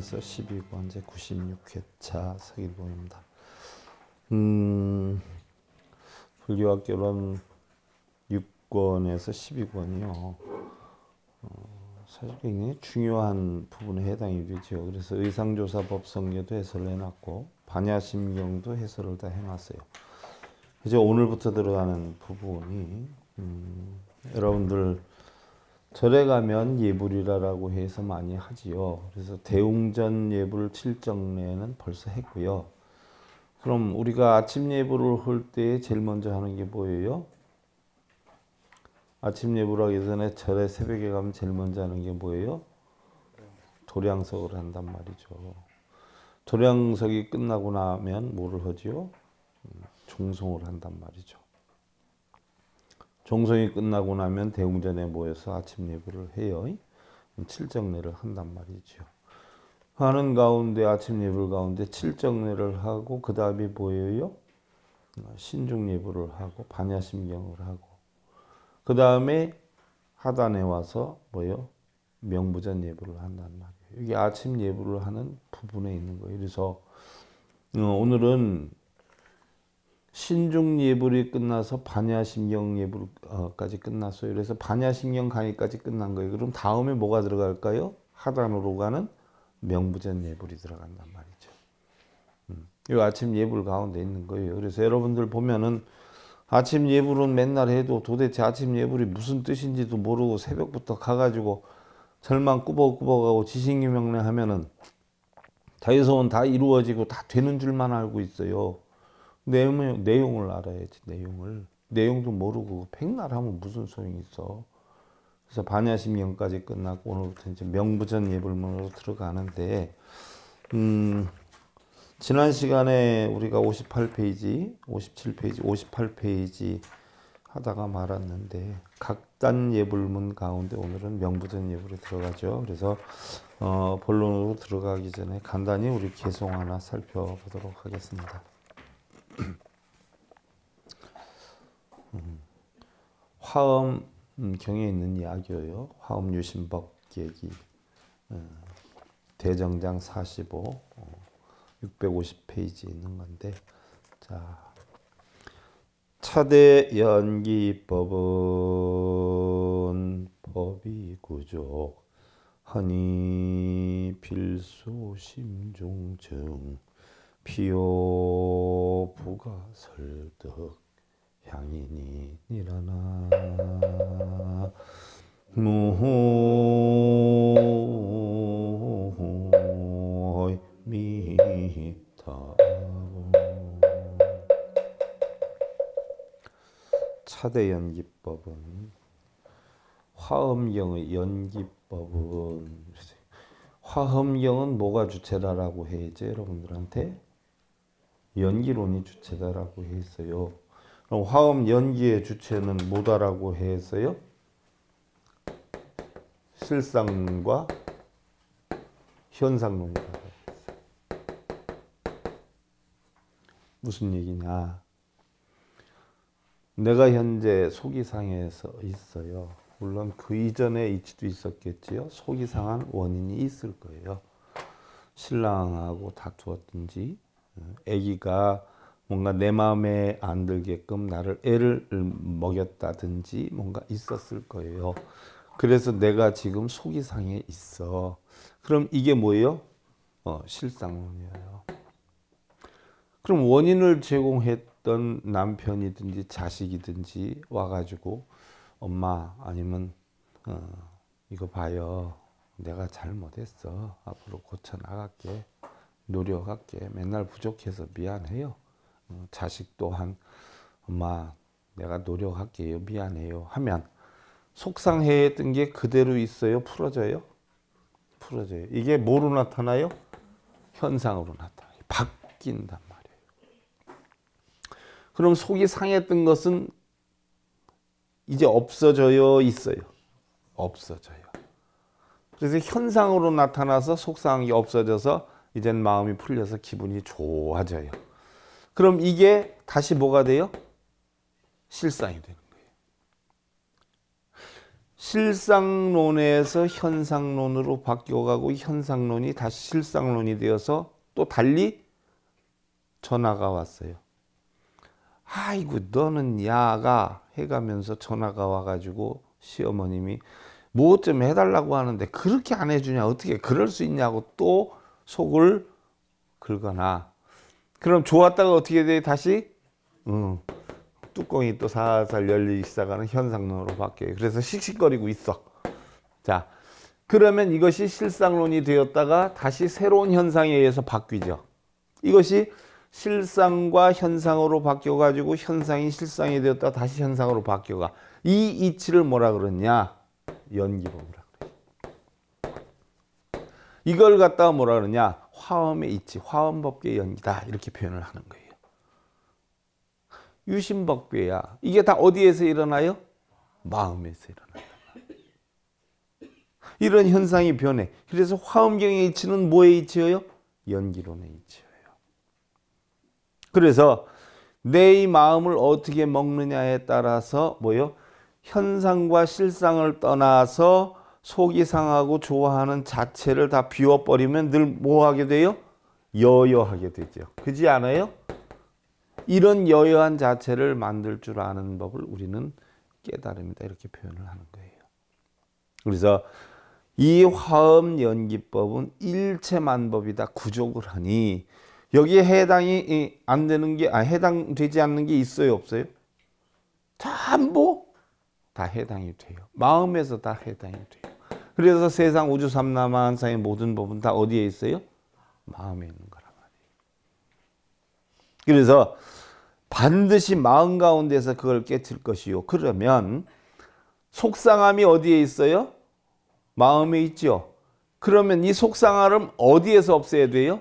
관서1 2권제 96회차 서기도입니다. 음, 불교학 결혼 6권에서 12권이요. 어, 사실 굉장히 중요한 부분에 해당이 되죠. 그래서 의상조사법 성계도 해설을 해놨고, 반야심경도 해설을 다 해놨어요. 이제 오늘부터 들어가는 부분이, 음, 여러분들, 절에 가면 예불이라고 해서 많이 하지요. 그래서 대웅전 예불 칠정례는 벌써 했고요. 그럼 우리가 아침 예불을 할 때 제일 먼저 하는 게 뭐예요? 아침 예불 하기 전에 절에 새벽에 가면 제일 먼저 하는 게 뭐예요? 도량석을 한단 말이죠. 도량석이 끝나고 나면 뭐를 하지요? 음, 중송을 한단 말이죠. 종성이 끝나고 나면 대웅전에 모여서 아침 예배를 해요. 음, 칠정례를 한단 말이죠. 하는 가운데 아침 예불 가운데 칠정례를 하고 그 다음이 뭐예요? 음, 신중 예불을 하고 반야심경을 하고 그 다음에 하단에 와서 뭐요? 명부전 예불을 한단 말이에요. 이게 아침 예불을 하는 부분에 있는 거예요. 그래서 어, 오늘은 신중 예불이 끝나서 반야심경 예불까지 끝났어요. 그래서 반야심경 강의까지 끝난 거예요. 그럼 다음에 뭐가 들어갈까요? 하단으로 가는 명부전 예불이 들어간단 말이죠. 음, 이 아침 예불 가운데 있는 거예요. 그래서 여러분들 보면은 아침 예불은 맨날 해도 도대체 아침 예불이 무슨 뜻인지도 모르고 새벽부터 가가지고 절망 꾸벅꾸벅하고 지식유명래 하면은 다이소원다 이루어지고 다 되는 줄만 알고 있어요. 내용, 내용을 알아야지, 내용을. 내용도 모르고 백날 하면 무슨 소용이 있어. 그래서 반야심경까지 끝나고 오늘부터 이제 명부전 예불문으로 들어가는데, 음, 지난 시간에 우리가 58페이지, 57페이지, 58페이지 하다가 말았는데 각단 예불문 가운데 오늘은 명부전 예불에 들어가죠. 그래서 어, 본론으로 들어가기 전에 간단히 우리 개송 하나 살펴보도록 하겠습니다. 화엄 음, 경에 있는 이야기예요. 화엄 유신법 계기 어, 대정장 45 650페이지 어, 있는 건데 자 차대 연기법은 법이 구족 허니 필수 심종증 피오부가 설득 향이니니라나 무미 차대 연기법은 화음경의 연기법은 화음경은 뭐가 주체다라고 해야지 여러분들한테 연기론이 주체다라고 했어요. 그럼 화음 연기의 주체는 뭐다라고 했어요? 실상과 현상론이다. 무슨 얘기냐? 내가 현재 속이 상해서 있어요. 물론 그 이전에 이치도 있었겠지요. 속이 상한 원인이 있을 거예요. 신랑하고 다투었든지 아기가 뭔가 내 마음에 안 들게끔 나를 애를 먹였다든지 뭔가 있었을 거예요. 그래서 내가 지금 속이 상해 있어. 그럼 이게 뭐예요? 어, 실상이에요 그럼 원인을 제공했던 남편이든지 자식이든지 와가지고 엄마 아니면 어, 이거 봐요. 내가 잘못했어. 앞으로 고쳐 나갈게. 노력할게. 맨날 부족해서 미안해요. 어, 자식 또한 엄마 내가 노력할게요. 미안해요. 하면 속상해했던 게 그대로 있어요. 풀어져요. 풀어져요. 이게 뭐로 나타나요? 현상으로 나타나요. 바뀐단 말이에요. 그럼 속이 상했던 것은 이제 없어져요. 있어요. 없어져요. 그래서 현상으로 나타나서 속상한 게 없어져서 이젠 마음이 풀려서 기분이 좋아져요. 그럼 이게 다시 뭐가 돼요? 실상이 되는 거예요. 실상론에서 현상론으로 바뀌어가고 현상론이 다시 실상론이 되어서 또 달리 전화가 왔어요. 아이고 너는 야가 해가면서 전화가 와가지고 시어머님이 뭐 좀 해달라고 하는데 그렇게 안 해주냐 어떻게 그럴 수 있냐고 또 속을 긁거나 그럼 좋았다가 어떻게 돼 다시 음, 뚜껑이 또 살살 열리기 시작하는 현상론으로 바뀌어요 그래서 씩씩거리고 있어 자 그러면 이것이 실상론이 되었다가 다시 새로운 현상에 의해서 바뀌죠 이것이 실상과 현상으로 바뀌어 가지고 현상이 실상이 되었다 다시 현상으로 바뀌어가 이 이치를 뭐라 그러냐 연기법이라 이걸 갖다가 뭐라 그러냐 화엄의 이치 화엄법계 연기다 이렇게 표현을 하는 거예요 유심법계야 이게 다 어디에서 일어나요? 마음에서 일어나요 이런 현상이 변해 그래서 화엄경의 이치는 뭐의 이치예요? 연기론의 이치예요 그래서 내 이 마음을 어떻게 먹느냐에 따라서 뭐요? 현상과 실상을 떠나서 속이 상하고 좋아하는 자체를 다 비워버리면 늘 뭐하게 돼요? 여여하게 되죠. 그지 않아요? 이런 여여한 자체를 만들 줄 아는 법을 우리는 깨달음이다 이렇게 표현을 하는 거예요. 그래서 이 화음 연기법은 일체만법이다 구족을 하니 여기에 해당이 안 되는 게 아, 해당되지 않는 게 있어요 없어요? 전부 다 해당이 돼요. 마음에서 다 해당이 돼요. 그래서 세상 우주 삼라마 상의 모든 법은 다 어디에 있어요? 마음에 있는 거란 말이에요. 그래서 반드시 마음 가운데서 그걸 깨칠 것이요. 그러면 속상함이 어디에 있어요? 마음에 있죠. 그러면 이 속상함을 어디에서 없애야 돼요?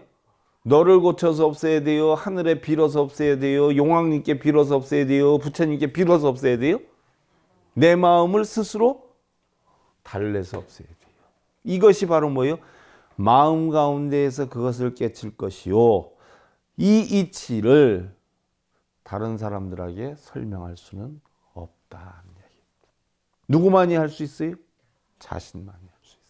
너를 고쳐서 없애야 돼요? 하늘에 빌어서 없애야 돼요? 용왕님께 빌어서 없애야 돼요? 부처님께 빌어서 없애야 돼요? 내 마음을 스스로 달래서 없애야 돼요. 이것이 바로 뭐예요? 마음 가운데에서 그것을 깨칠 것이요. 이 이치를 다른 사람들에게 설명할 수는 없다. 누구만이 할 수 있어요? 자신만이 할 수 있어요.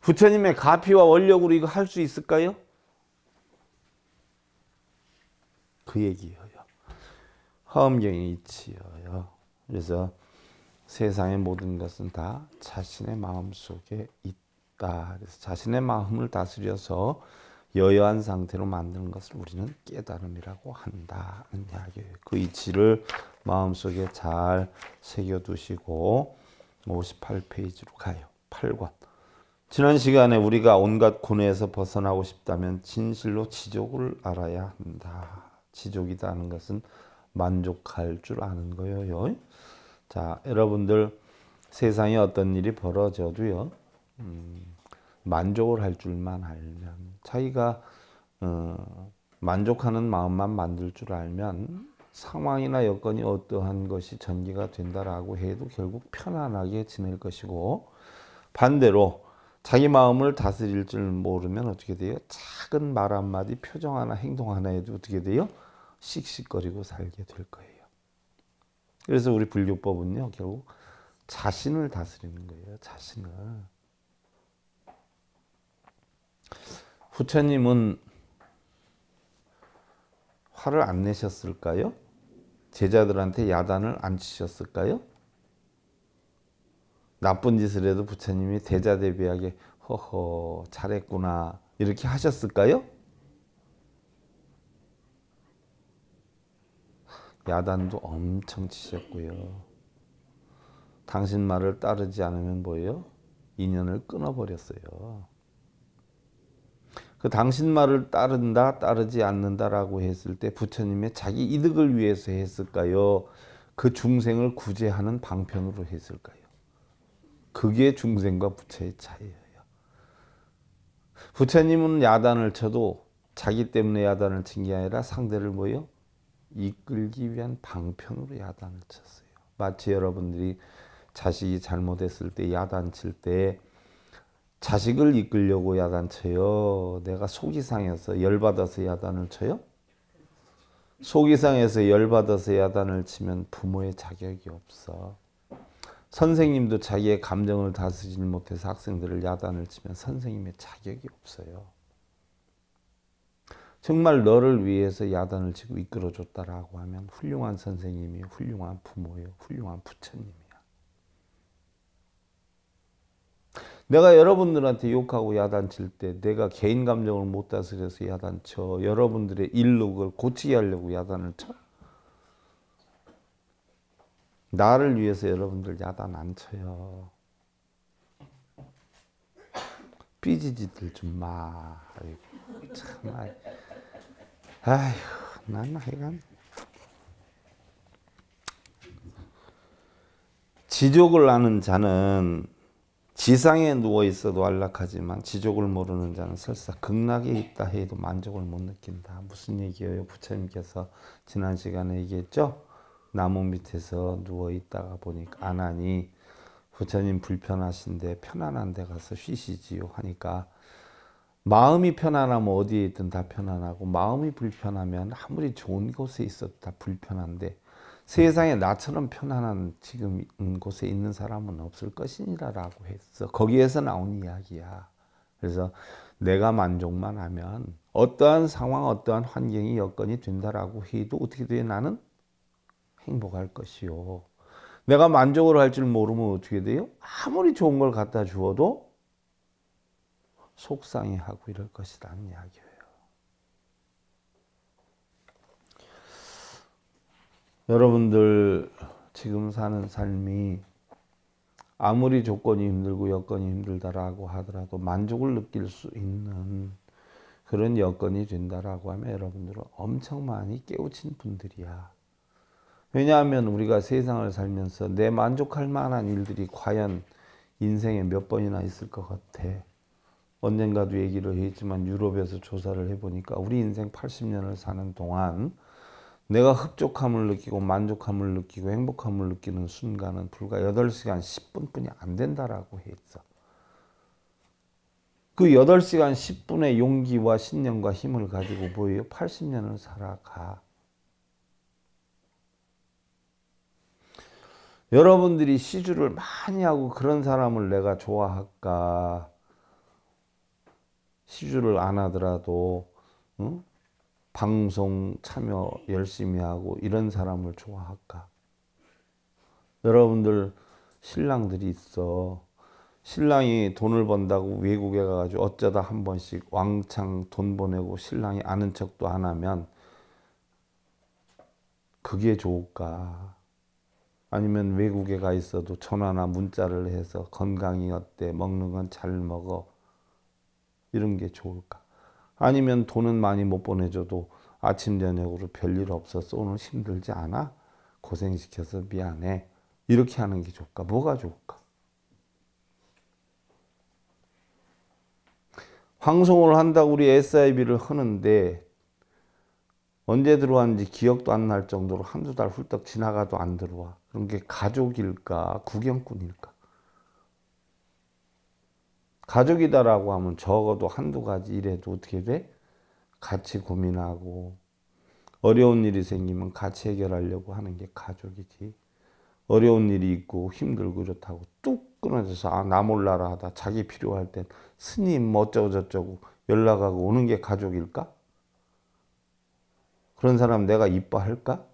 부처님의 가피와 원력으로 이거 할 수 있을까요? 그얘기요 허엄경이지요. 그래서 세상의 모든 것은 다 자신의 마음 속에 있다. 그래서 자신의 마음을 다스려서 여여한 상태로 만드는 것을 우리는 깨달음이라고 한다는 이야기예요. 그 이치를 마음속에 잘 새겨두시고 58페이지로 가요. 8권. 지난 시간에 우리가 온갖 고뇌에서 벗어나고 싶다면 진실로 지족을 알아야 한다. 지족이라는 것은 만족할 줄 아는 거예요. 자, 여러분들 세상에 어떤 일이 벌어져도요. 음, 만족을 할 줄만 알면 자기가 어, 만족하는 마음만 만들 줄 알면 상황이나 여건이 어떠한 것이 전개가 된다라고 해도 결국 편안하게 지낼 것이고 반대로 자기 마음을 다스릴 줄 모르면 어떻게 돼요? 작은 말 한마디, 표정 하나, 행동 하나에도 어떻게 돼요? 씩씩거리고 살게 될 거예요. 그래서 우리 불교법은요, 결국 자신을 다스리는 거예요. 자신을. 부처님은 화를 안 내셨을까요? 제자들한테 야단을 안 치셨을까요? 나쁜 짓을 해도 부처님이 대자 대비하게 허허 잘했구나 이렇게 하셨을까요? 야단도 엄청 치셨고요. 당신 말을 따르지 않으면 뭐예요? 인연을 끊어버렸어요. 그 당신 말을 따른다, 따르지 않는다라고 했을 때 부처님의 자기 이득을 위해서 했을까요? 그 중생을 구제하는 방편으로 했을까요? 그게 중생과 부처의 차이예요. 부처님은 야단을 쳐도 자기 때문에 야단을 친 게 아니라 상대를 뭐요? 이끌기 위한 방편으로 야단을 쳤어요. 마치 여러분들이 자식이 잘못했을 때 야단 칠때 자식을 이끌려고 야단 쳐요. 내가 속이 상해서 열받아서 야단을 쳐요. 속이 상해서 열받아서 야단을 치면 부모의 자격이 없어. 선생님도 자기의 감정을 다스리지 못해서 학생들을 야단을 치면 선생님의 자격이 없어요. 정말 너를 위해서 야단을 치고 이끌어줬다라고 하면 훌륭한 선생님이요, 훌륭한 부모요, 훌륭한 부처님이야. 내가 여러분들한테 욕하고 야단칠 때 내가 개인 감정을 못 다스려서 야단쳐 여러분들의 일로 그걸 고치게 하려고 야단을 쳐? 나를 위해서 여러분들 야단 안 쳐요. 삐지지들 좀 마. 참. 아 아휴, 난 하여간. 지족을 아는 자는 지상에 누워 있어도 안락하지만 지족을 모르는 자는 설사 극락에 있다 해도 만족을 못 느낀다. 무슨 얘기예요? 부처님께서 지난 시간에 얘기했죠? 나무 밑에서 누워 있다가 보니까 안하니 부처님 불편하신데 편안한 데 가서 쉬시지요 하니까 마음이 편안하면 어디에 있든 다 편안하고 마음이 불편하면 아무리 좋은 곳에 있어도 다 불편한데 세상에 나처럼 편안한 지금 곳에 있는 사람은 없을 것이니라 라고 했어. 거기에서 나온 이야기야. 그래서 내가 만족만 하면 어떠한 상황 어떠한 환경이 여건이 된다라고 해도 어떻게 돼 나는 행복할 것이요. 내가 만족을 할 줄 모르면 어떻게 돼요? 아무리 좋은 걸 갖다 주어도 속상해하고 이럴 것이라는 이야기예요. 여러분들 지금 사는 삶이 아무리 조건이 힘들고 여건이 힘들다라고 하더라도 만족을 느낄 수 있는 그런 여건이 된다라고 하면 여러분들은 엄청 많이 깨우친 분들이야. 왜냐하면 우리가 세상을 살면서 내 만족할 만한 일들이 과연 인생에 몇 번이나 있을 것 같아. 언젠가도 얘기를 했지만 유럽에서 조사를 해보니까 우리 인생 80년을 사는 동안 내가 흡족함을 느끼고 만족함을 느끼고 행복함을 느끼는 순간은 불과 8시간 10분뿐이 안 된다라고 했어. 그 8시간 10분의 용기와 신념과 힘을 가지고 뭐예요? 80년을 살아가. 여러분들이 시주를 많이 하고 그런 사람을 내가 좋아할까? 시주를 안 하더라도 응? 방송 참여 열심히 하고 이런 사람을 좋아할까? 여러분들 신랑들이 있어. 신랑이 돈을 번다고 외국에 가가지고 어쩌다 한 번씩 왕창 돈 보내고 신랑이 아는 척도 안 하면 그게 좋을까? 아니면 외국에 가 있어도 전화나 문자를 해서 건강이 어때? 먹는 건 잘 먹어? 이런 게 좋을까? 아니면 돈은 많이 못 보내줘도 아침 저녁으로 별일 없었어 오늘 힘들지 않아? 고생시켜서 미안해. 이렇게 하는 게 좋을까? 뭐가 좋을까? 방송을 한다고 우리 SIB를 하는데 언제 들어왔는지 기억도 안 날 정도로 한두 달 훌떡 지나가도 안 들어와. 그런 게 가족일까? 구경꾼일까? 가족이다라고 하면 적어도 한두 가지 일해도 어떻게 돼? 같이 고민하고 어려운 일이 생기면 같이 해결하려고 하는 게 가족이지. 어려운 일이 있고 힘들고 좋다고 뚝 끊어져서 아, 나 몰라라 하다 자기 필요할 땐 스님 어쩌고 저쩌고 연락하고 오는 게 가족일까? 그런 사람 내가 이뻐할까?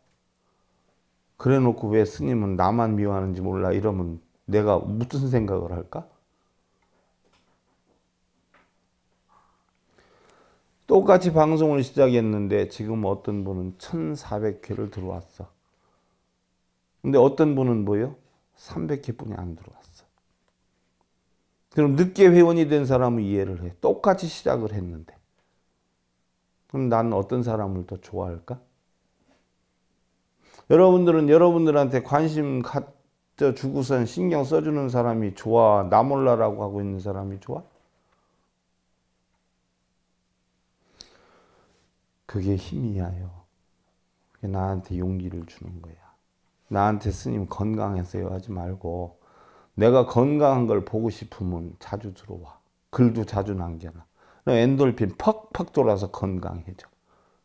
그래 놓고 왜 스님은 나만 미워하는지 몰라 이러면 내가 무슨 생각을 할까? 똑같이 방송을 시작했는데 지금 어떤 분은 1400회를 들어왔어. 근데 어떤 분은 뭐요 300회뿐이 안 들어왔어. 그럼 늦게 회원이 된 사람은 이해를 해. 똑같이 시작을 했는데. 그럼 나는 어떤 사람을 더 좋아할까? 여러분들은 여러분들한테 관심 갖 주구선 신경 써주는 사람이 좋아 나몰라라고 하고 있는 사람이 좋아? 그게 힘이야요. 그게 나한테 용기를 주는 거야. 나한테 스님 건강했어요 하지 말고 내가 건강한 걸 보고 싶으면 자주 들어와. 글도 자주 남겨놔. 엔돌핀 퍽퍽 돌아서 건강해져.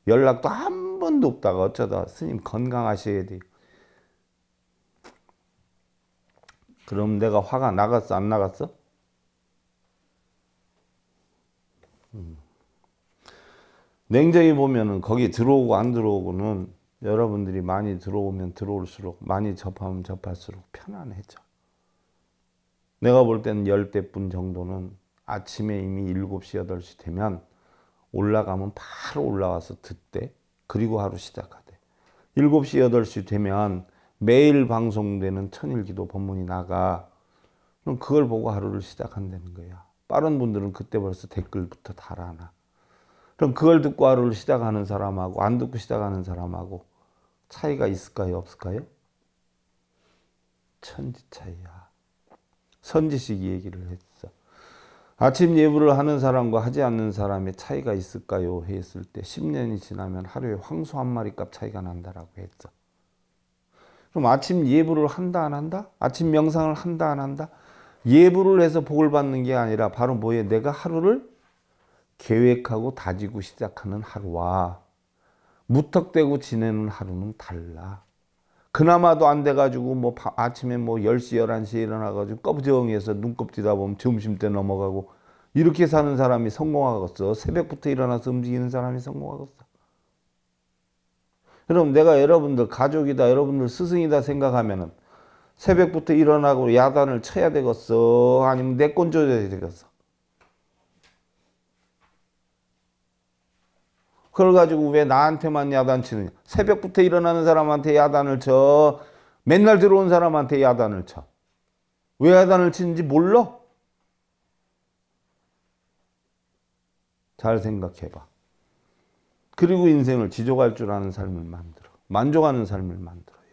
연락도 한 번도 없다가 어쩌다 스님 건강하셔야 돼. 그럼 내가 화가 나갔어 안 나갔어? 음. 냉정히 보면은 거기 들어오고 안 들어오고는 여러분들이 많이 들어오면 들어올수록 많이 접하면 접할수록 편안해져. 내가 볼 때는 열대분 정도는 아침에 이미 7시, 8시 되면 올라가면 바로 올라와서 듣대. 그리고 하루 시작하대. 7시, 8시 되면 매일 방송되는 천일기도 법문이 나가. 그럼 그걸 보고 하루를 시작한다는 거야. 빠른 분들은 그때 벌써 댓글부터 달아나. 그럼 그걸 듣고 하루를 시작하는 사람하고 안 듣고 시작하는 사람하고 차이가 있을까요? 없을까요? 천지 차이야. 선지식이 얘기를 했어. 아침 예불을 하는 사람과 하지 않는 사람의 차이가 있을까요? 했을 때 10년이 지나면 하루에 황소 한 마리 값 차이가 난다라고 했어 그럼 아침 예불을 한다 안 한다? 아침 명상을 한다 안 한다? 예불을 해서 복을 받는 게 아니라 바로 뭐예요 내가 하루를 계획하고 다지고 시작하는 하루와 무턱대고 지내는 하루는 달라. 그나마도 안 돼가지고 뭐 아침에 뭐 10시, 11시에 일어나가지고 껍부정해서 눈꼽지다 보면 점심때 넘어가고 이렇게 사는 사람이 성공하겠어. 새벽부터 일어나서 움직이는 사람이 성공하겠어. 그럼 내가 여러분들 가족이다, 여러분들 스승이다 생각하면은 새벽부터 일어나고 야단을 쳐야 되겠어? 아니면 내꼰 조져야 되겠어? 그걸 가지고 왜 나한테만 야단 치느냐. 새벽부터 일어나는 사람한테 야단을 쳐. 맨날 들어온 사람한테 야단을 쳐. 왜 야단을 치는지 몰라? 잘 생각해봐. 그리고 인생을 지족할 줄 아는 삶을 만들어. 만족하는 삶을 만들어요.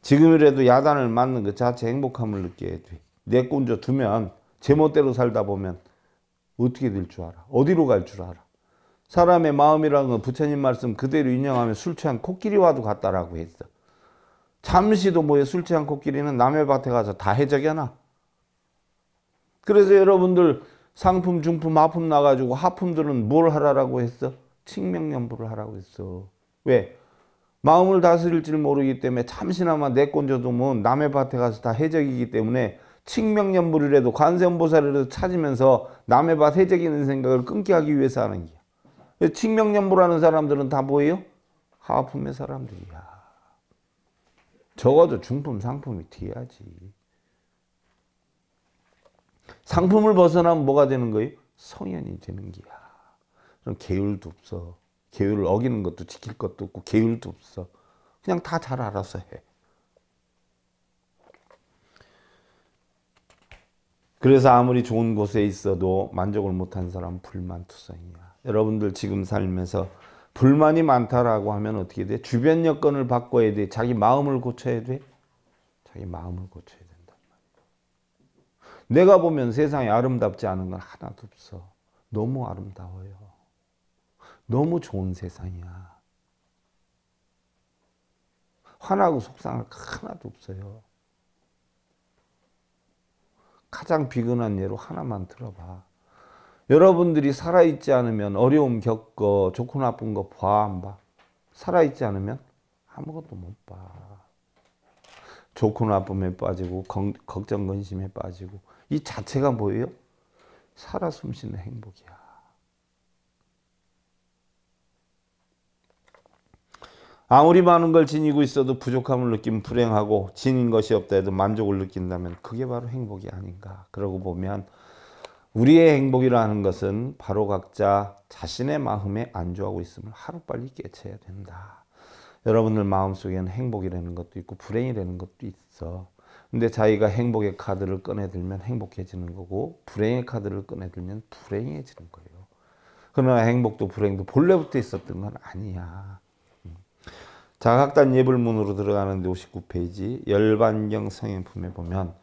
지금이라도 야단을 맞는 그 자체 행복함을 느끼게 돼. 내 꼰져 두면 제멋대로 살다 보면 어떻게 될 줄 알아? 어디로 갈 줄 알아? 사람의 마음이라는 건 부처님 말씀 그대로 인용하면 술 취한 코끼리와도 같다라고 했어. 잠시도 뭐에 술 취한 코끼리는 남의 밭에 가서 다 해적이나. 그래서 여러분들 상품, 중품, 하품 나가지고 하품들은 뭘 하라라고 했어? 칙명연부를 하라고 했어. 왜? 마음을 다스릴 줄 모르기 때문에 잠시나마 내건져도면 뭐 남의 밭에 가서 다 해적이기 때문에 측명연부를 해도 관세음보살을 해도 찾으면서 남의 밭 해적이는 생각을 끊게 하기 위해서 하는 게야명연부라는 사람들은 다 뭐예요? 하품의 사람들이야. 적어도 중품 상품이 돼야지. 상품을 벗어나면 뭐가 되는 거예요? 성현이 되는 거야. 그럼 계율도 없어. 계율을 어기는 것도 지킬 것도 없고 계율도 없어. 그냥 다 잘 알아서 해. 그래서 아무리 좋은 곳에 있어도 만족을 못한 사람 불만투성이야. 여러분들 지금 살면서 불만이 많다라고 하면 어떻게 돼? 주변 여건을 바꿔야 돼. 자기 마음을 고쳐야 돼. 자기 마음을 고쳐야 된단 내가 보면 세상에 아름답지 않은 건 하나도 없어. 너무 아름다워요. 너무 좋은 세상이야. 화나고 속상할 거 하나도 없어요. 가장 비근한 예로 하나만 들어봐. 여러분들이 살아있지 않으면 어려움 겪어 좋고 나쁜 거 봐 안 봐? 살아있지 않으면 아무것도 못 봐. 좋고 나쁨에 빠지고 걱정 근심에 빠지고 이 자체가 뭐예요? 살아 숨쉬는 행복이야. 아무리 많은 걸 지니고 있어도 부족함을 느끼면 불행하고 지닌 것이 없다 해도 만족을 느낀다면 그게 바로 행복이 아닌가 그러고 보면 우리의 행복이라는 것은 바로 각자 자신의 마음에 안주하고 있음을 하루빨리 깨쳐야 된다. 여러분들 마음속에는 행복이라는 것도 있고 불행이라는 것도 있어. 근데 자기가 행복의 카드를 꺼내들면 행복해지는 거고 불행의 카드를 꺼내들면 불행해지는 거예요. 그러나 행복도 불행도 본래부터 있었던 건 아니야. 자각단 예불문으로 들어가는데 59페이지 열반경 성행품에 보면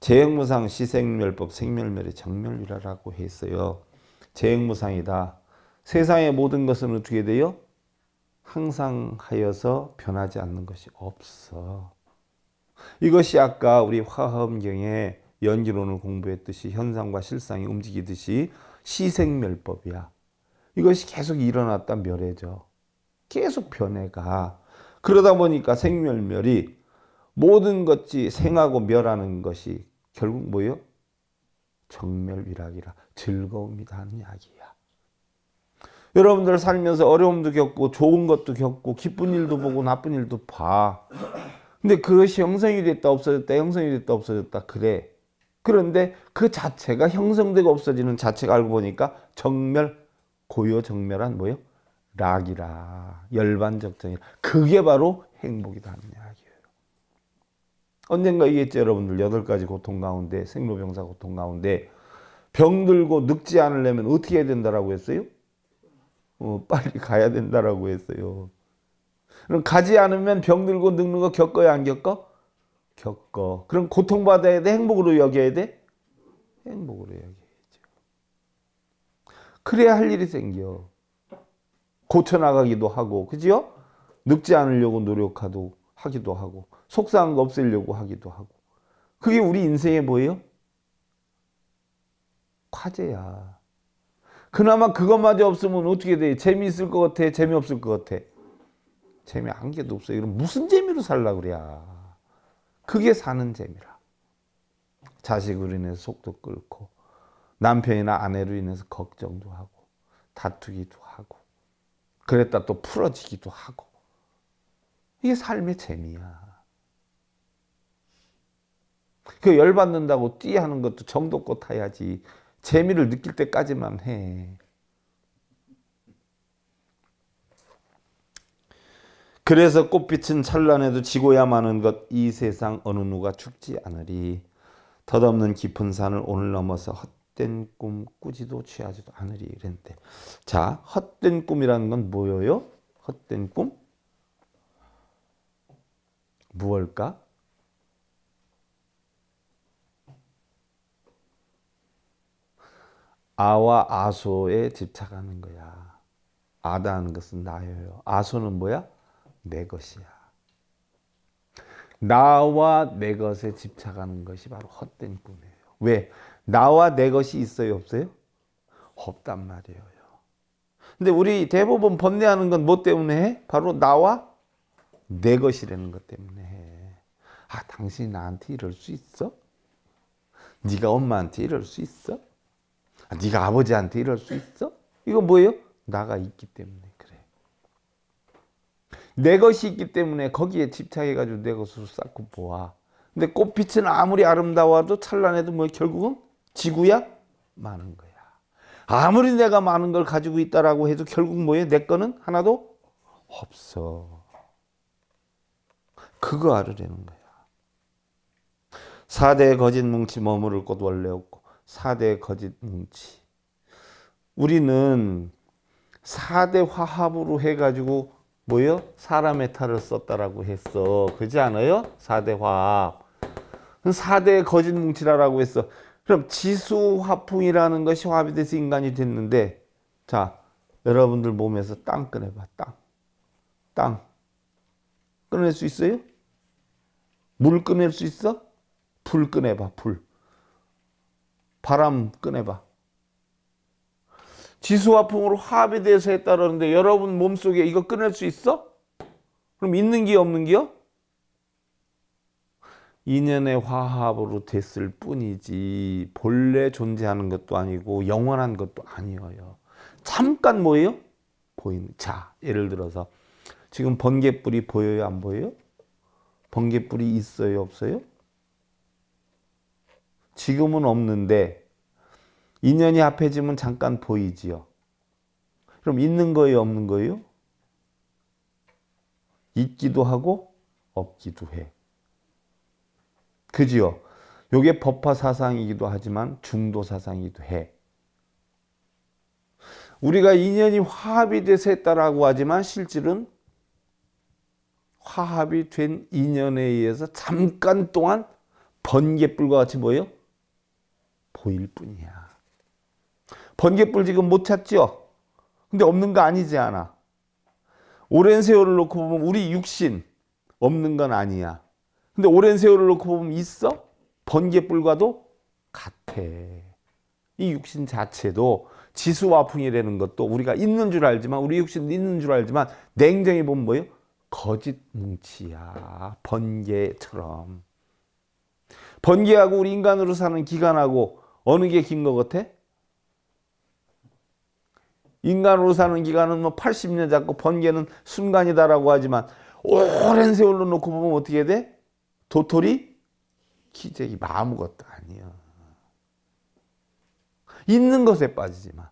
재행무상 시생멸법 생멸멸의 정멸이라고 했어요. 재행무상이다. 세상의 모든 것은 어떻게 돼요? 항상 하여서 변하지 않는 것이 없어. 이것이 아까 우리 화엄경에 연기론을 공부했듯이 현상과 실상이 움직이듯이 시생멸법이야. 이것이 계속 일어났다 멸해져. 계속 변해가. 그러다 보니까 생멸멸이 모든 것이 생하고 멸하는 것이 결국 뭐요? 정멸비락이라 즐거움이라는 이야기야. 여러분들 살면서 어려움도 겪고 좋은 것도 겪고 기쁜 일도 보고 나쁜 일도 봐. 근데 그것이 형성이 됐다 없어졌다 형성이 됐다 없어졌다 그래. 그런데 그 자체가 형성되고 없어지는 자체가 알고 보니까 정멸 고요정멸한 뭐예요? 락이라 열반적정이라 그게 바로 행복이라는 이야기예요. 언젠가 얘기죠 여러분들 여덟 가지 고통 가운데 생로병사 고통 가운데 병들고 늙지 않으려면 어떻게 해야 된다라고 했어요? 어, 빨리 가야 된다라고 했어요. 그럼 가지 않으면 병들고 늙는 거 겪어야 안 겪어? 겪어. 그럼 고통받아야 돼? 행복으로 여겨야 돼? 행복으로 여겨야죠. 그래야 할 일이 생겨. 고쳐나가기도 하고 그지요? 늙지 않으려고 노력하도 하기도 하고 속상한 거 없애려고 하기도 하고 그게 우리 인생의 뭐예요? 과제야. 그나마 그것마저 없으면 어떻게 돼? 재미있을 것 같아? 재미없을 것 같아? 재미 한 개도 없어. 그럼 무슨 재미로 살라 그래? 그게 사는 재미라. 자식으로 인해서 속도 끓고 남편이나 아내로 인해서 걱정도 하고 다투기도 하고 그랬다 또 풀어지기도 하고. 이게 삶의 재미야. 그 열받는다고 뛰하는 것도 정도껏 해야지. 재미를 느낄 때까지만 해. 그래서 꽃빛은 찬란해도 지고야마는 것이 세상 어느 누가 죽지 않으리. 덧없는 깊은 산을 오늘 넘어서 헛 헛된 꿈 꾸지도 취하지도 않으리 이랬는데 자 헛된 꿈이라는 건 뭐예요? 헛된 꿈? 무엇일까? 아와 아소에 집착하는 거야. 아다는 것은 나예요. 아소는 뭐야? 내 것이야. 나와 내 것에 집착하는 것이 바로 헛된 꿈이에요. 왜? 나와 내 것이 있어요 없어요? 없단 말이에요. 근데 우리 대부분 번뇌하는 건 뭐 때문에 해? 바로 나와 내 것이라는 것 때문에 해. 아 당신이 나한테 이럴 수 있어? 네가 엄마한테 이럴 수 있어? 아, 네가 아버지한테 이럴 수 있어? 이거 뭐예요? 나가 있기 때문에 그래. 내 것이 있기 때문에 거기에 집착해가지고 내 것으로 쌓고 보아. 근데 꽃빛은 아무리 아름다워도 찬란해도 뭐 결국은 지구야 많은 거야. 아무리 내가 많은 걸 가지고 있다라고 해도 결국 뭐예요? 내 거는 하나도 없어. 그거 알으려는 거야. 사대 거짓 뭉치 머무를 곳 원래 없고 사대 거짓 뭉치. 우리는 사대 화합으로 해가지고 뭐요? 사람의 탈을 썼다라고 했어. 그지 않아요? 사대 화합. 사대 거짓 뭉치라라고 했어. 그럼 지수 화풍이라는 것이 화합이 돼서 인간이 됐는데 자 여러분들 몸에서 땅 꺼내봐 땅. 땅. 끊을 수 있어요? 물 끊을 수 있어? 불 꺼내봐 불. 바람 꺼내봐. 지수화풍으로 화합이 돼서 했다는데 그러 여러분 몸속에 이거 끊을 수 있어? 그럼 있는 게 없는 게요? 인연의 화합으로 됐을 뿐이지 본래 존재하는 것도 아니고 영원한 것도 아니에요. 잠깐 뭐예요? 보이는. 자, 예를 들어서 지금 번개불이 보여요, 안 보여요? 번개불이 있어요, 없어요? 지금은 없는데 인연이 합해지면 잠깐 보이지요. 그럼 있는 거예요, 없는 거예요? 있기도 하고 없기도 해. 그지요? 요게 법화 사상이기도 하지만 중도 사상이기도 해. 우리가 인연이 화합이 돼서 했다라고 하지만 실질은 화합이 된 인연에 의해서 잠깐 동안 번개불과 같이 뭐예요? 보일 뿐이야. 번개불 지금 못 찾죠? 근데 없는 거 아니지 않아. 오랜 세월을 놓고 보면 우리 육신 없는 건 아니야. 근데 오랜 세월을 놓고 보면 있어? 번개불과도 같아. 이 육신 자체도 지수와풍이라는 것도 우리가 있는 줄 알지만 우리 육신도 있는 줄 알지만 냉정히 보면 뭐예요? 거짓 뭉치야. 번개처럼. 번개하고 우리 인간으로 사는 기간하고 어느 게 긴 것 같아? 인간으로 사는 기간은 뭐 80년 잡고 번개는 순간이다라고 하지만 오랜 세월로 놓고 보면 어떻게 돼? 도토리? 기대기 아무것도 아니야. 있는 것에 빠지지 마.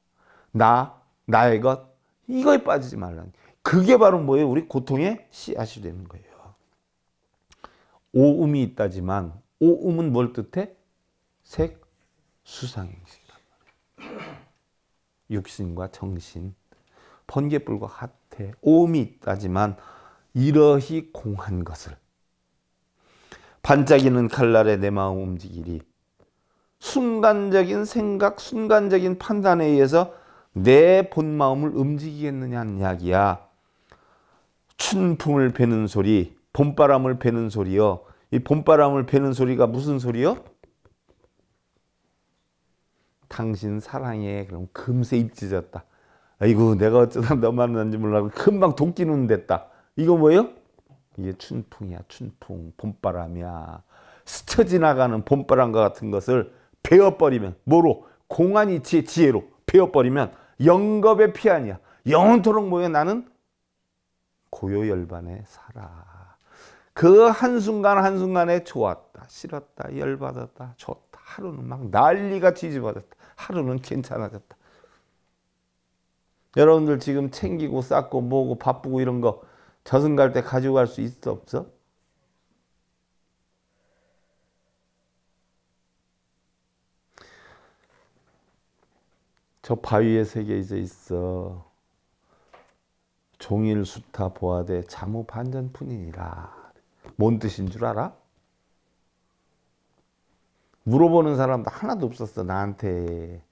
나, 나의 것, 이거에 빠지지 말라. 그게 바로 뭐예요? 우리 고통의 씨앗이 되는 거예요. 오음이 있다지만 오음은 뭘 뜻해? 색, 수상행식 육신과 정신, 번개불과 하태, 오음이 있다지만 이러히 공한 것을 반짝이는 칼날에 내 마음 움직이리. 순간적인 생각, 순간적인 판단에 의해서 내 본 마음을 움직이겠느냐는 이야기야. 춘풍을 베는 소리, 봄바람을 베는 소리요. 이 봄바람을 베는 소리가 무슨 소리요? 당신 사랑에 그럼 금세 입찢었다. 아이고 내가 어쩌다 너만 난지 몰라 금방 도끼는 됐다. 이거 뭐예요? 이게 춘풍이야 춘풍 봄바람이야 스쳐 지나가는 봄바람과 같은 것을 베어버리면 뭐로 공안이치의 지혜로 베어버리면 영겁의 피아니야 영원토록 모여 나는 고요열반에 살아 그 한순간 한순간에 좋았다 싫었다 열받았다 좋다 하루는 막 난리가 뒤집어졌다 하루는 괜찮아졌다 여러분들 지금 챙기고 쌓고 뭐고 바쁘고 이런 거 저승 갈 때 가지고 갈 수 있어 없어? 저 바위의 세계 이 있어. 종일 수타 보아대 자무 반전뿐이니라. 뭔 뜻인 줄 알아? 물어보는 사람도 하나도 없었어 나한테.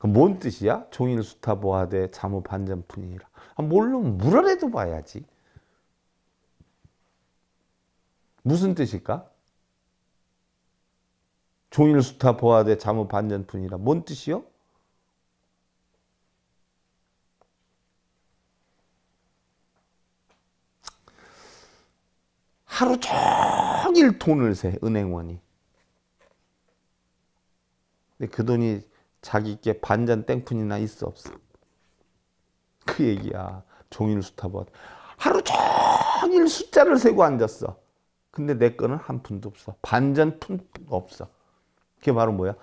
그뭔 뜻이야? 종일 수타보하되 잠무 반전뿐이니라. 아, 물론 물어내도 봐야지. 무슨 뜻일까? 종일 수타 보아대 잠무 반전뿐이라. 뭔 뜻이요? 하루 종일 돈을 세, 은행원이. 근데 그 돈이 자기께 반잔 땡푼이나 있어 없어. 그 얘기야. 종일 수타봇. 하루 종일 숫자를 세고 앉았어. 근데 내 거는 한 푼도 없어. 반전 푼 없어. 그게 바로 뭐야?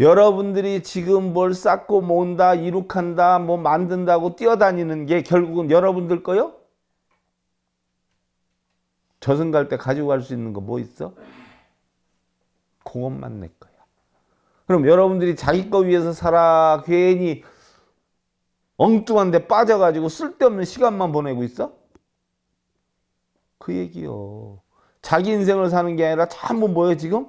여러분들이 지금 뭘 쌓고 모은다, 이룩한다, 뭐 만든다고 뛰어다니는 게 결국은 여러분들 거요? 저승 갈 때 가지고 갈 수 있는 거 뭐 있어? 그것만 내 거야. 그럼 여러분들이 자기 거 위해서 살아 괜히 엉뚱한 데 빠져가지고 쓸데없는 시간만 보내고 있어? 그 얘기요. 자기 인생을 사는 게 아니라 전부 뭐예요 지금?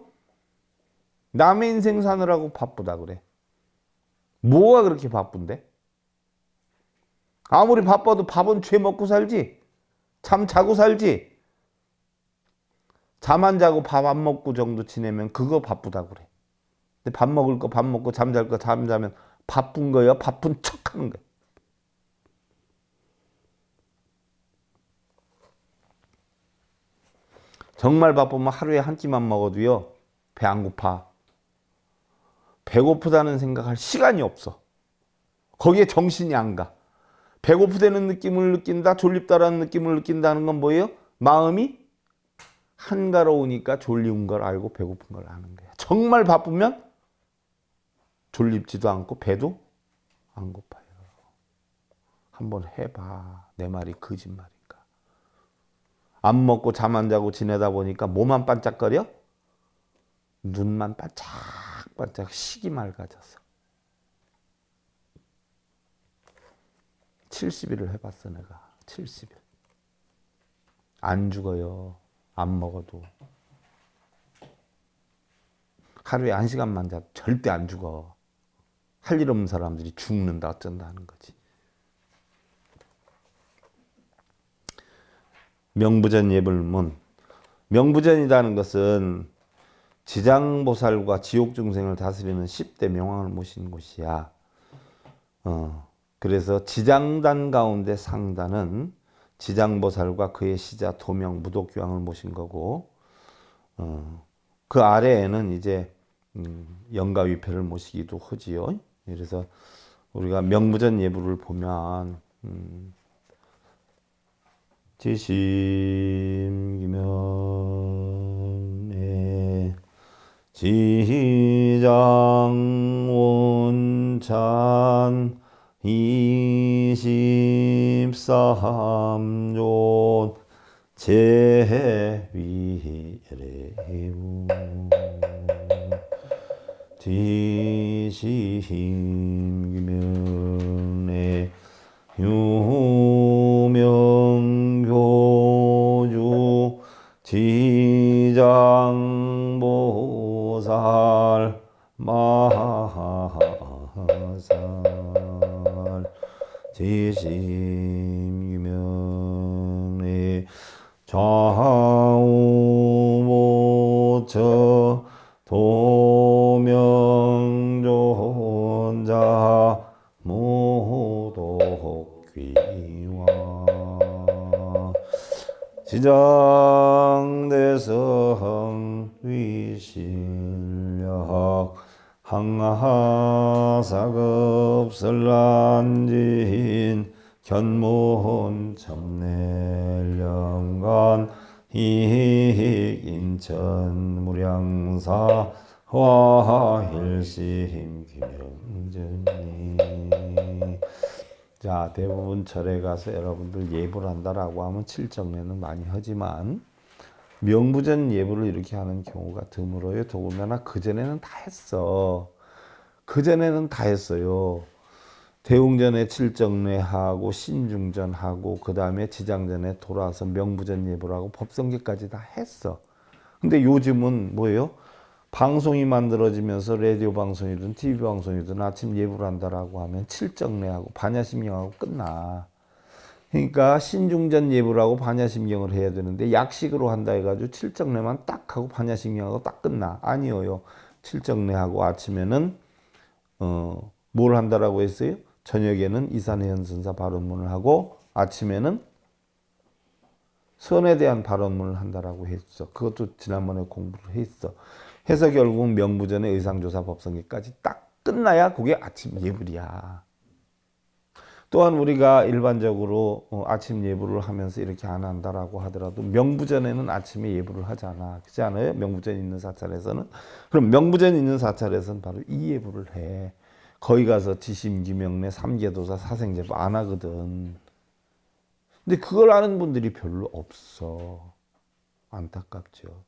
남의 인생 사느라고 바쁘다 그래. 뭐가 그렇게 바쁜데? 아무리 바빠도 밥은 죄 먹고 살지. 잠 자고 살지. 잠 안 자고 밥 안 먹고 정도 지내면 그거 바쁘다 그래. 근데 밥 먹을 거 밥 먹고 잠 잘 거 잠자면 바쁜 거예요. 바쁜 척 하는 거예요. 정말 바쁘면 하루에 한 끼만 먹어도요. 배 안 고파. 배고프다는 생각할 시간이 없어. 거기에 정신이 안 가. 배고프다는 느낌을 느낀다, 졸립다라는 느낌을 느낀다는 건 뭐예요? 마음이 한가로우니까 졸리운 걸 알고 배고픈 걸 아는 거야. 정말 바쁘면 졸립지도 않고 배도 안 고파요. 한번 해봐. 내 말이 거짓말인가. 안 먹고 잠 안 자고 지내다 보니까 몸만 반짝거려? 눈만 반짝반짝 시기 맑아졌어. 70일을 해봤어 내가. 70일. 안 죽어요. 안 먹어도. 하루에 1시간만 자 절대 안 죽어. 할일 없는 사람들이 죽는다 어쩐다 는 거지. 명부전 예불문 명부전이라는 것은 지장보살과 지옥중생을 다스리는 10대 명왕을 모신 곳이야. 어, 그래서 지장단 가운데 상단은 지장보살과 그의 시자 도명 무독교황을 모신 거고 어, 그 아래에는 이제 음, 영가위패를 모시기도 하지요. 그래서 우리가 명부전 예부를 보면 음, 지심기면에 지장온찬 이십삼존 제위례우 지심기명의 유명교주 지장보살 마하살 지심유명의 좌우모처 지장대성 위실력 항하사급설란지인 견문 청내령간 이익인천 무량사 화일심 김영전님 자 대부분 절에 가서 여러분들 예불 한다라고 하면 칠정례는 많이 하지만 명부전 예불을 이렇게 하는 경우가 드물어요. 더군다나 그전에는 다 했어. 그전에는 다 했어요. 대웅전에 칠정례하고 신중전하고 그 다음에 지장전에 돌아와서 명부전 예불하고 법성계까지 다 했어. 근데 요즘은 뭐예요? 방송이 만들어지면서 라디오 방송이든 TV 방송이든 아침 예불 한다라고 하면 칠정례하고 반야심경하고 끝나. 그러니까 신중전 예불하고 반야심경을 해야 되는데 약식으로 한다 해가지고 칠정례만 딱 하고 반야심경하고 딱 끝나. 아니어요. 칠정례하고 아침에는 어, 뭘 한다라고 했어요? 저녁에는 이산해연선사 발언문을 하고 아침에는 선에 대한 발언문을 한다라고 했죠. 그것도 지난번에 공부를 했어. 해서 결국 명부전의 의상조사 법성기까지 딱 끝나야 그게 아침 예불이야. 또한 우리가 일반적으로 어, 아침 예불을 하면서 이렇게 안 한다라고 하더라도 명부전에는 아침에 예불을 하잖아. 그렇지 않아요? 명부전 있는 사찰에서는. 그럼 명부전 있는 사찰에서는 바로 이 예불을 해. 거기 가서 지심기명례 삼계도사 사생제법 안 하거든. 근데 그걸 아는 분들이 별로 없어. 안타깝죠.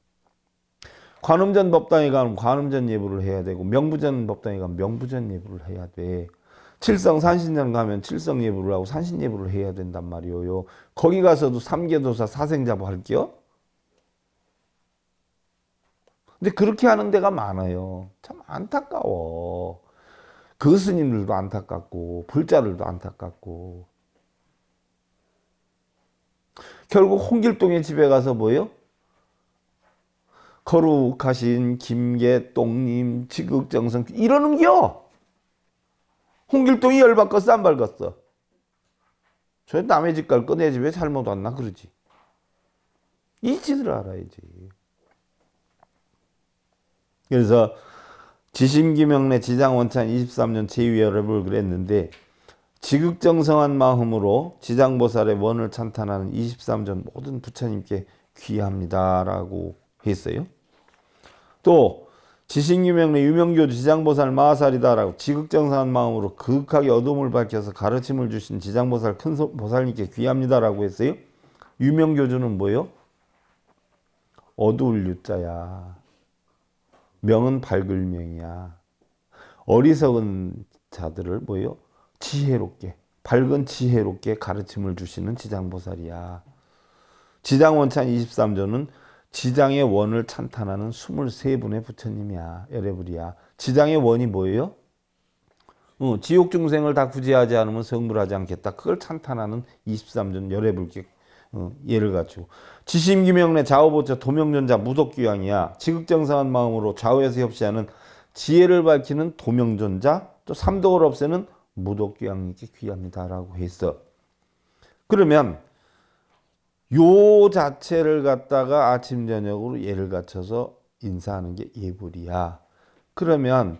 관음전 법당에 가면 관음전 예불을 해야 되고 명부전 법당에 가면 명부전 예불을 해야 돼. 칠성 산신전 가면 칠성 예불을 하고 산신 예불을 해야 된단 말이에요. 거기 가서도 삼계도사 사생자부 할게요. 근데 그렇게 하는 데가 많아요. 참 안타까워. 그 스님들도 안타깝고 불자들도 안타깝고 결국 홍길동의 집에 가서 뭐요? 거룩하신 김계똥님 지극정성 이러는겨. 홍길동이 열받겠어 안 밝았어? 저 남의 집 갈 거 내 집에 잘못 왔나 그러지. 이 짓을 알아야지. 그래서 지심기명래 지장원찬 23년 제2열을 그랬는데 지극정성한 마음으로 지장보살의 원을 찬탄하는 23전 모든 부처님께 귀합니다라고 했어요. 또 지식유명래 유명교 지장보살 마하살이다라고 지극정성한 마음으로 극하게 어둠을 밝혀서 가르침을 주신 지장보살 큰 보살님께 귀합니다라고 했어요. 유명교주는 뭐요? 어두울 유자야. 명은 밝을 명이야. 어리석은 자들을 뭐요? 지혜롭게 밝은 지혜롭게 가르침을 주시는 지장보살이야. 지장원찬 23조는 지장의 원을 찬탄하는 23분의 부처님이야. 여레불이야. 지장의 원이 뭐예요? 어, 지옥 중생을 다 구제하지 않으면 성불하지 않겠다. 그걸 찬탄하는 23전 열애불객 어, 예를 갖추고 지심기명래 좌우보자 도명전자 무독규양이야. 지극정상한 마음으로 좌우에서 협시하는 지혜를 밝히는 도명전자 또 삼독을 없애는 무독교양이기 귀합니다라고 해서 그러면 요 자체를 갖다가 아침 저녁으로 예를 갖춰서 인사하는 게 예불이야. 그러면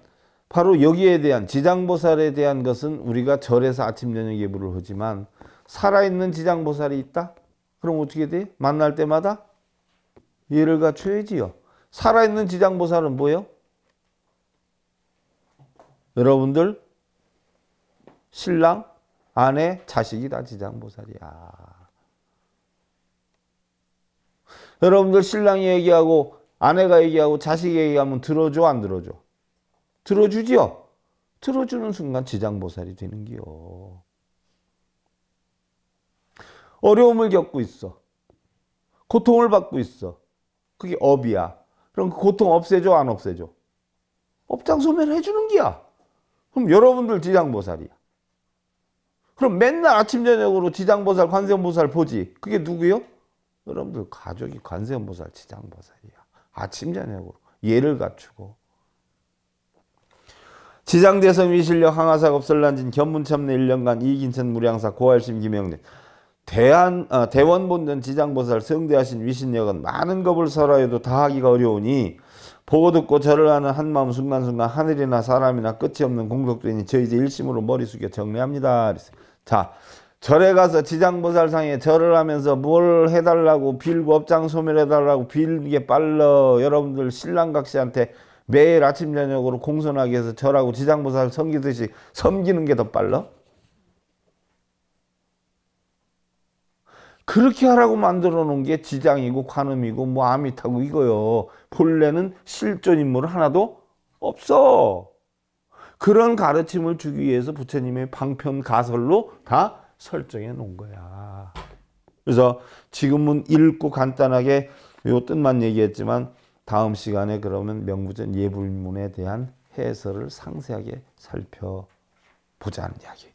바로 여기에 대한 지장보살에 대한 것은 우리가 절에서 아침 저녁 예불을 하지만 살아있는 지장보살이 있다? 그럼 어떻게 돼? 만날 때마다 예를 갖춰야지요. 살아있는 지장보살은 뭐요 여러분들 신랑, 아내, 자식이 다 지장보살이야. 아. 여러분들 신랑이 얘기하고 아내가 얘기하고 자식이 얘기하면 들어줘 안 들어줘? 들어주지요? 들어주는 순간 지장보살이 되는기요. 어려움을 겪고 있어. 고통을 받고 있어. 그게 업이야. 그럼 그 고통 없애줘 안 없애줘? 업장 소멸 해주는 기야. 그럼 여러분들 지장보살이야. 그럼 맨날 아침 저녁으로 지장보살 관세음보살 보지 그게 누구요? 여러분들 가족이 관세음보살 지장보살이야 아침 저녁으로 예를 갖추고 지장대성위실력 항하사 겁설난진 견문참내 1년간 이긴천 무량사 고할심 김영래 대한 아, 대원본전 지장보살 성대하신 위신력은 많은 겁을 설하여도 다하기가 어려우니 보고 듣고 절을 하는 한마음 순간순간 하늘이나 사람이나 끝이 없는 공덕이니 저희 이제 일심으로 머리 숙여 정리합니다. 그랬어요. 자, 절에 가서 지장보살상에 절을 하면서 뭘 해달라고 빌고 업장 소멸해달라고 빌게 빨러 여러분들 신랑각시한테 매일 아침 저녁으로 공손하게 해서 절하고 지장보살 섬기듯이 섬기는 게 더 빨라? 그렇게 하라고 만들어 놓은 게 지장이고 관음이고 뭐 암이 타고 이거요. 본래는 실존 인물 하나도 없어. 그런 가르침을 주기 위해서 부처님의 방편가설로 다 설정해 놓은 거야. 그래서 지금은 읽고 간단하게 요 뜻만 얘기했지만 다음 시간에 그러면 명부전 예불문에 대한 해설을 상세하게 살펴보자는 이야기.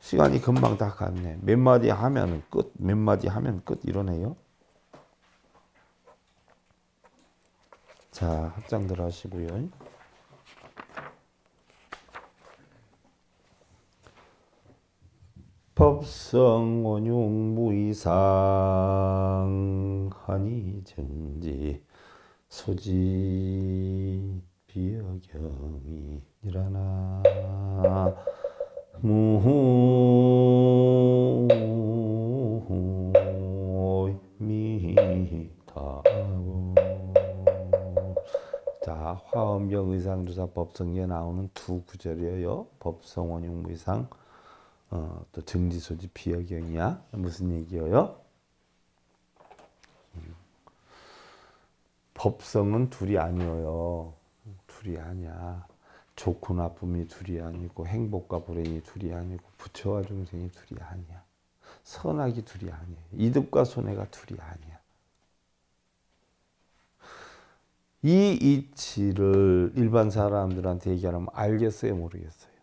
시간이 금방 다 갔네. 몇 마디 하면 끝, 몇 마디 하면 끝 이러네요. 자, 합장들 하시고요. 법성원용무이상하니 전지 소지 비어경이 일어나 무미 화엄경 의상조사 법성에 나오는 두 구절이에요 법성원용무상 어, 또 정지소지 비약형이야 무슨 얘기예요? 음. 법성은 둘이 아니어요. 둘이 아니야. 좋고 나쁨이 둘이 아니고 행복과 불행이 둘이 아니고 부처와 중생이 둘이 아니야. 선악이 둘이 아니야. 이득과 손해가 둘이 아니야. 이 이치를 일반 사람들한테 얘기하면 알겠어요? 모르겠어요?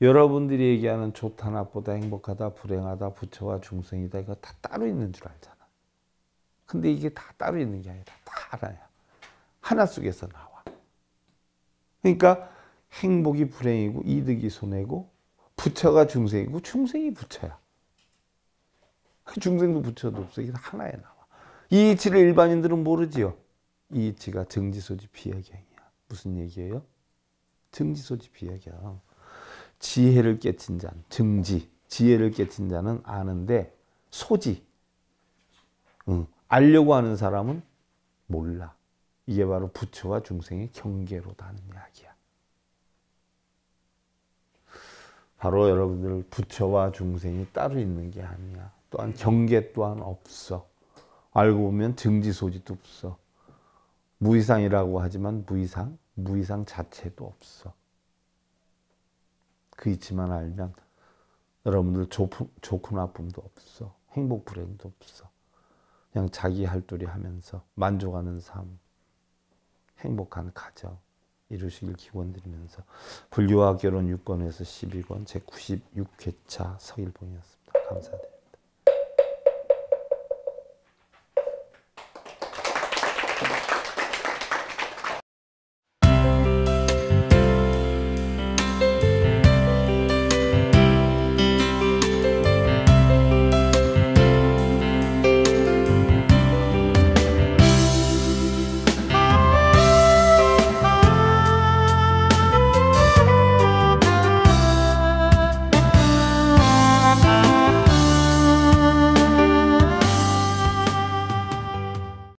여러분들이 얘기하는 좋다 나쁘다 행복하다 불행하다 부처와 중생이다 이거 다 따로 있는 줄 알잖아. 근데 이게 다 따로 있는 게 아니라 다 알아요. 하나 속에서 나와. 그러니까 행복이 불행이고 이득이 손해고 부처가 중생이고 중생이 부처야. 중생도 부처도 없어. 이게 하나에 나와. 이 이치를 일반인들은 모르지요. 이 이치가 정지소지 비약형이야. 무슨 얘기예요? 정지소지 비약형. 지혜를 깨친 자는 증지, 지혜를 깨친 자는 아는데 소지. 응. 알려고 하는 사람은 몰라. 이게 바로 부처와 중생의 경계로다 는 이야기야. 바로 여러분들 부처와 중생이 따로 있는 게 아니야. 또한 경계 또한 없어. 알고 보면 증지 소지도 없어. 무이상이라고 하지만 무이상, 무이상 자체도 없어. 그있지만 알면 여러분들 조품, 좋고 나쁨도 없어. 행복 불행도 없어. 그냥 자기 할도리 하면서 만족하는 삶, 행복한 가정 이루시길 기원드리면서 불교와 결혼 6권에서 12권 제96회차 서일봉이었습니다. 감사드립니다.